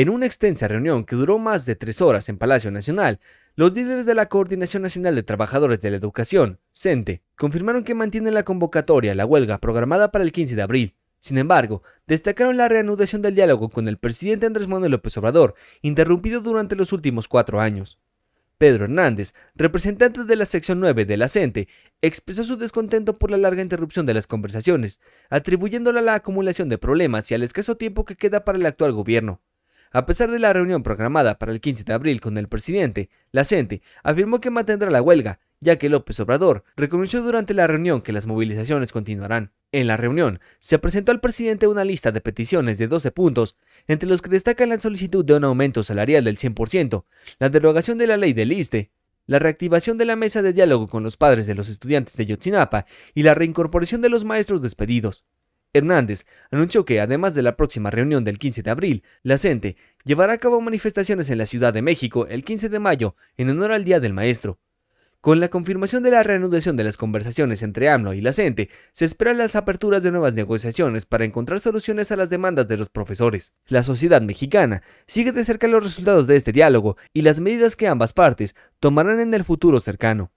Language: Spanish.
En una extensa reunión que duró más de tres horas en Palacio Nacional, los líderes de la Coordinación Nacional de Trabajadores de la Educación, CENTE, e, confirmaron que mantienen la convocatoria a la huelga programada para el 15 de abril. Sin embargo, destacaron la reanudación del diálogo con el presidente Andrés Manuel López Obrador, interrumpido durante los últimos cuatro años. Pedro Hernández, representante de la sección 9 de la CENTE, e, expresó su descontento por la larga interrupción de las conversaciones, atribuyéndola a la acumulación de problemas y al escaso tiempo que queda para el actual gobierno. A pesar de la reunión programada para el 15 de abril con el presidente, la CENTE afirmó que mantendrá la huelga, ya que López Obrador reconoció durante la reunión que las movilizaciones continuarán. En la reunión, se presentó al presidente una lista de peticiones de 12 puntos, entre los que destacan la solicitud de un aumento salarial del 100%, la derogación de la ley del ISTE, la reactivación de la mesa de diálogo con los padres de los estudiantes de Yotzinapa y la reincorporación de los maestros despedidos. Hernández anunció que, además de la próxima reunión del 15 de abril, la CENTE llevará a cabo manifestaciones en la Ciudad de México el 15 de mayo en honor al Día del Maestro. Con la confirmación de la reanudación de las conversaciones entre AMLO y la CENTE, se esperan las aperturas de nuevas negociaciones para encontrar soluciones a las demandas de los profesores. La sociedad mexicana sigue de cerca los resultados de este diálogo y las medidas que ambas partes tomarán en el futuro cercano.